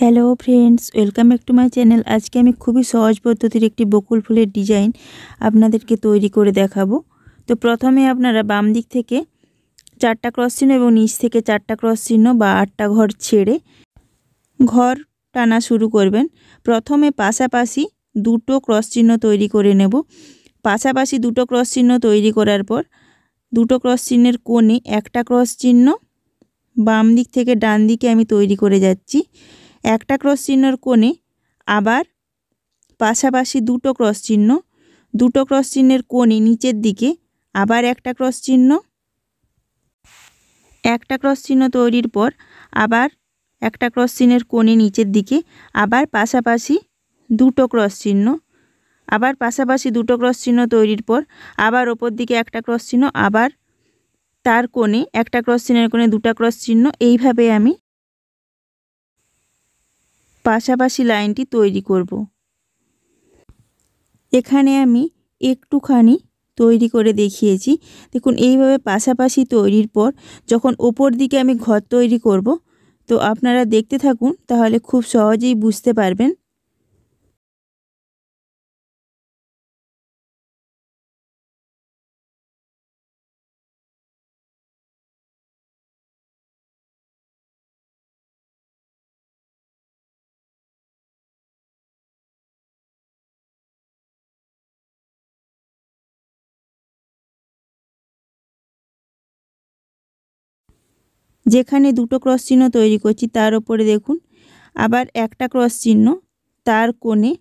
Hello friends welcome back to my channel আজকে আমি খুবই সহজ পদ্ধতির একটি বকুল ফুলের ডিজাইন আপনাদেরকে তৈরি করে দেখাবো তো প্রথমে আপনারা বাম দিক থেকে চারটা ক্রস চিহ্ন এবং নিচ থেকে চারটা ক্রস চিহ্ন বা আটটা ঘর ছেড়ে ঘর টানা শুরু করবেন প্রথমে পাশাপাশি দুটো ক্রস চিহ্ন তৈরি করে নেব পাশাপাশি দুটো ক্রস চিহ্ন তৈরি করার পর দুটো ক্রস চিহ্নের কোণে একটা ক্রস চিহ্ন বাম দিক থেকে ডান দিকে আমি তৈরি করে যাচ্ছি একটা ক্রস চিহ্নর কোণে আবার পাশাপাশি দুটো ক্রস চিহ্ন দুটো ক্রস চিহ্নের কোণে নিচের দিকে আবার একটা ক্রস চিহ্ন একটা ক্রস চিহ্ন তৈরির পর আবার একটা ক্রস চিহ্নের কোণে নিচের দিকে আবার পাশাপাশি দুটো ক্রস চিহ্ন আবার পাশাপাশি দুটো ক্রস চিহ্ন তৈরির পর আবার ওপর দিকে একটা ক্রস চিহ্ন আবার তার কোণে একটা ক্রস চিহ্নের কোণে দুটা ক্রস চিহ্ন এইভাবে আমি পাশাপাশি লাইনটি তৈরি করব এখানে আমি একটুখানি তৈরি করে দেখিয়েছি দেখুন এইভাবে পাশাপাশি তৈরির পর যখন ওপর দিকে আমি ঘর তৈরি করব তো আপনারা দেখতে থাকুন তাহলে খুব সহজেই বুঝতে পারবেন যেখানে দুটো ক্রস চিহ্ন তৈরি করছি তার ওপরে দেখুন আবার একটা ক্রস চিহ্ন তার কোণে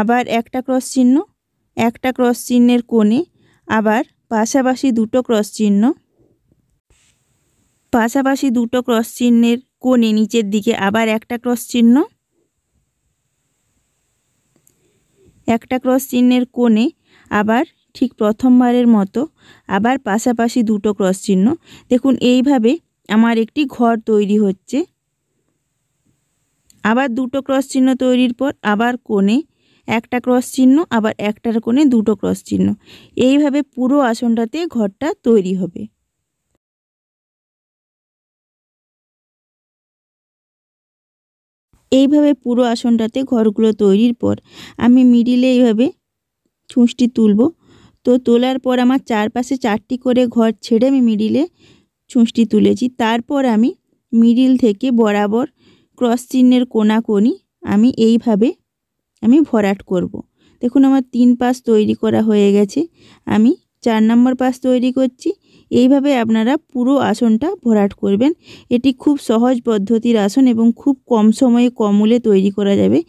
আবার একটা ক্রস চিহ্ন একটা ক্রস চিহ্নের কোণে আবার পাশাপাশি দুটো ক্রস চিহ্ন পাশাপাশি দুটো ক্রস চিহ্নের কোণে নিচের দিকে আবার একটা ক্রস চিহ্ন একটা ক্রস চিহ্নের কোণে আবার ঠিক প্রথমবারের মতো আবার পাশাপাশি দুটো ক্রস চিহ্ন দেখুন এইভাবে আমার একটি ঘর তৈরি হচ্ছে আবার দুটো ক্রস চিহ্ন তৈরির পর আবার কোণে একটা ক্রস চিহ্ন আবার একটার কোণে দুটো ক্রস চিহ্ন এইভাবে পুরো আসনটাতে ঘরটা তৈরি হবে এইভাবে পুরো আসনটাতে ঘরগুলো তৈরির পর আমি মিডিলে এইভাবে ছুঁচটি তুলব তো তোলার পর আমার চারপাশে চারটি করে ঘর ছেড়ে আমি মিডিলে ছুঁচটি তুলেছি তারপর আমি মিডিল থেকে বরাবর ক্রস চিহ্নের কোনাকোনি আমি এইভাবে আমি ভরাট করব। দেখুন আমার তিন পাস তৈরি করা হয়ে গেছে আমি চার নম্বর পাস তৈরি করছি এইভাবে আপনারা পুরো আসনটা ভরাট করবেন এটি খুব সহজ পদ্ধতির আসন এবং খুব কম সময়ে কমলে তৈরি করা যাবে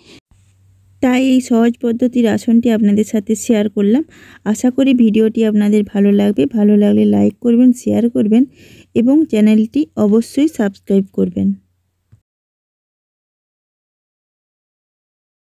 তাই এই সহজ পদ্ধতির আসনটি আপনাদের সাথে শেয়ার করলাম আশা করি ভিডিওটি আপনাদের ভালো লাগবে ভালো লাগলে লাইক করবেন শেয়ার করবেন এবং চ্যানেলটি অবশ্যই সাবস্ক্রাইব করবেন